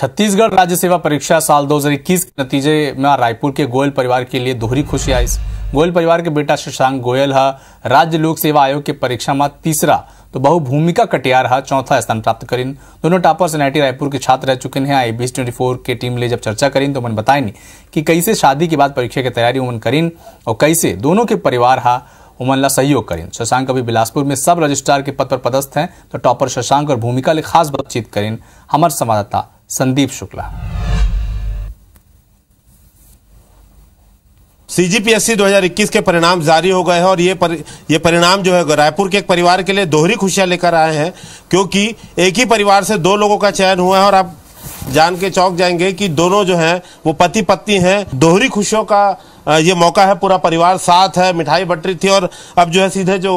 छत्तीसगढ़ राज्य सेवा परीक्षा साल 2021 के नतीजे में रायपुर के गोयल परिवार के लिए दोहरी खुशी आई गोयल परिवार के बेटा शशांक गोयल है राज्य लोक सेवा आयोग के परीक्षा में तीसरा तो बहु भूमिका कटियार है चौथा स्थान प्राप्त करीन दोनों टॉपर्स एन रायपुर के छात्र रह चुके हैं आई बीस ट्वेंटी फोर के टीम ले जब चर्चा करें तो उन्होंने बताए कि कैसे शादी के बाद परीक्षा की तैयारी उमन करीन और कैसे दोनों के परिवार हा उमनला सहयोग करें शशांक अभी बिलासपुर में सब रजिस्ट्रार के पद पर पदस्थ हैं तो टॉपर शशांक और भूमिका ले खास बातचीत करें हमारे संवाददाता संदीप शुक्ला सीजीपीएससी 2021 के परिणाम जारी हो गए हैं और ये पर, ये परिणाम जो है रायपुर के एक परिवार के लिए दोहरी खुशियां लेकर आए हैं क्योंकि एक ही परिवार से दो लोगों का चयन हुआ है और आप जान के चौक जाएंगे कि दोनों जो हैं वो पति पत्नी हैं दोहरी खुशियों का ये मौका है पूरा परिवार साथ है मिठाई बट रही थी और अब जो है सीधे जो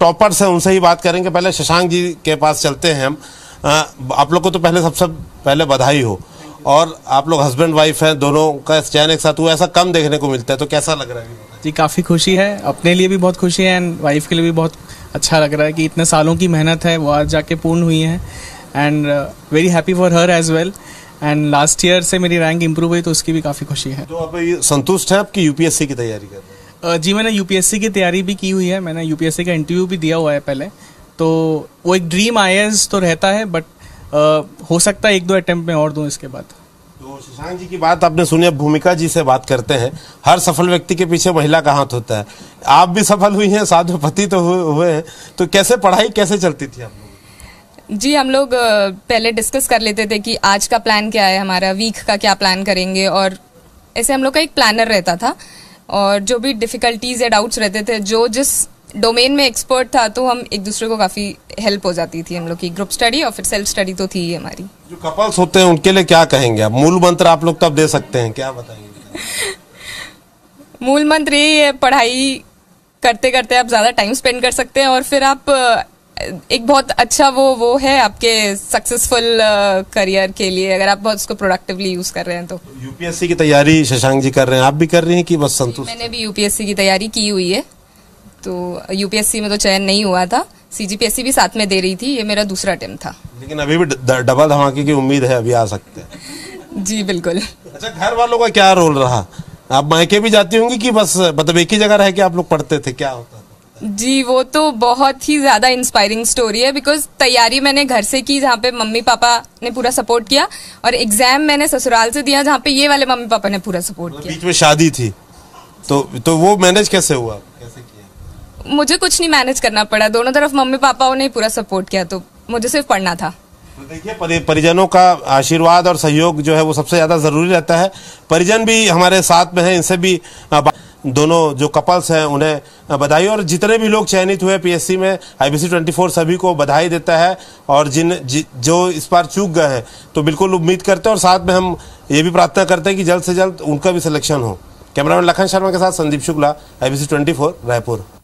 टॉपर्स हैं उनसे ही बात करेंगे पहले शशांक जी के पास चलते हैं हम हाँ, आप लोग को तो पहले सबसे सब पहले बधाई हो और आप लोग हस्बैंड वाइफ हैं दोनों का चैन एक साथ हुआ ऐसा कम देखने को मिलता है तो कैसा लग रहा है जी काफ़ी खुशी है अपने लिए भी बहुत खुशी है एंड वाइफ के लिए भी बहुत अच्छा लग रहा है कि इतने सालों की मेहनत है वो आज जाके पूर्ण हुई है and very happy for her as well and last year से मेरी रैंक इंप्रूव हुई तो उसकी भी काफ़ी खुशी है तो आप ये संतुष्ट हैं आपकी यूपीएससी की तैयारी कर uh, जी मैंने यूपीएससी की तैयारी भी की हुई है मैंने यूपीएससी का इंटरव्यू भी दिया हुआ है पहले तो वो एक ड्रीम आई तो रहता है बट हो सकता है एक दो अटेम्प्ट में और दूं इसके बाद तो शशांक जी की बात आपने सुनी अब भूमिका जी से बात करते हैं हर सफल व्यक्ति के पीछे महिला का हाथ होता है आप भी सफल हुई हैं साथ में पति तो हुए हैं तो कैसे पढ़ाई कैसे चलती थी आप जी हम लोग पहले डिस्कस कर लेते थे कि आज का प्लान क्या है हमारा वीक का क्या प्लान करेंगे और ऐसे हम लोग का एक प्लानर रहता था और जो भी डिफिकल्टीज या डाउट्स रहते थे जो जिस डोमेन में एक्सपर्ट था तो हम एक दूसरे को काफी हेल्प हो जाती थी हम लोग की ग्रुप स्टडी और फिर सेल्फ स्टडी तो थी हमारी जो कपल्स होते हैं उनके लिए क्या कहेंगे आप मूल मंत्र आप लोग तब दे सकते हैं क्या बताएंगे मूल मंत्र यही है पढ़ाई करते करते आप ज्यादा टाइम स्पेंड कर सकते हैं और फिर आप एक बहुत अच्छा वो वो है आपके सक्सेसफुल करियर के लिए अगर आप बहुत उसको प्रोडक्टिवली यूज कर रहे हैं तो यूपीएससी की तैयारी शशांक जी कर रहे हैं आप भी कर रही हैं कि बस संतुष्ट मैंने भी यूपीएससी की तैयारी की हुई है तो यूपीएससी में तो चयन नहीं हुआ था सीजीपीएससी भी साथ में दे रही थी ये मेरा दूसरा अटेम्प था लेकिन अभी भी डबल धमाके की उम्मीद है अभी आ सकते हैं जी बिल्कुल अच्छा घर वालों का क्या रोल रहा आप मायके भी जाती होंगी कि बस मतलब एक ही जगह रह के आप लोग पढ़ते थे क्या होता जी वो तो बहुत ही ज़्यादा इंस्पायरिंग स्टोरी है बिकॉज तैयारी मैंने घर से की जहाँ पे मम्मी पापा ने पूरा सपोर्ट किया और एग्जाम मैंने ससुराल से दिया जहाँ पे ये वाले मम्मी पापा ने पूरा सपोर्ट मतलब किया बीच में शादी थी तो तो वो मैनेज कैसे हुआ मुझे कुछ नहीं मैनेज करना पड़ा दोनों तरफ मम्मी पापाओं ने पूरा सपोर्ट किया तो मुझे सिर्फ पढ़ना था तो देखिए देखिए परिजनों का आशीर्वाद और सहयोग जो है वो सबसे ज़्यादा ज़रूरी रहता है परिजन भी हमारे साथ में हैं इनसे भी दोनों जो कपल्स हैं उन्हें बधाई और जितने भी लोग चयनित हुए पीएससी में आईबीसी 24 सभी को बधाई देता है और जिन जि, जो इस बार चूक गए हैं तो बिल्कुल उम्मीद करते हैं और साथ में हम ये भी प्रार्थना करते हैं कि जल्द से जल्द उनका भी सिलेक्शन हो कैमरामैन लखन शर्मा के साथ संदीप शुक्ला आई 24 रायपुर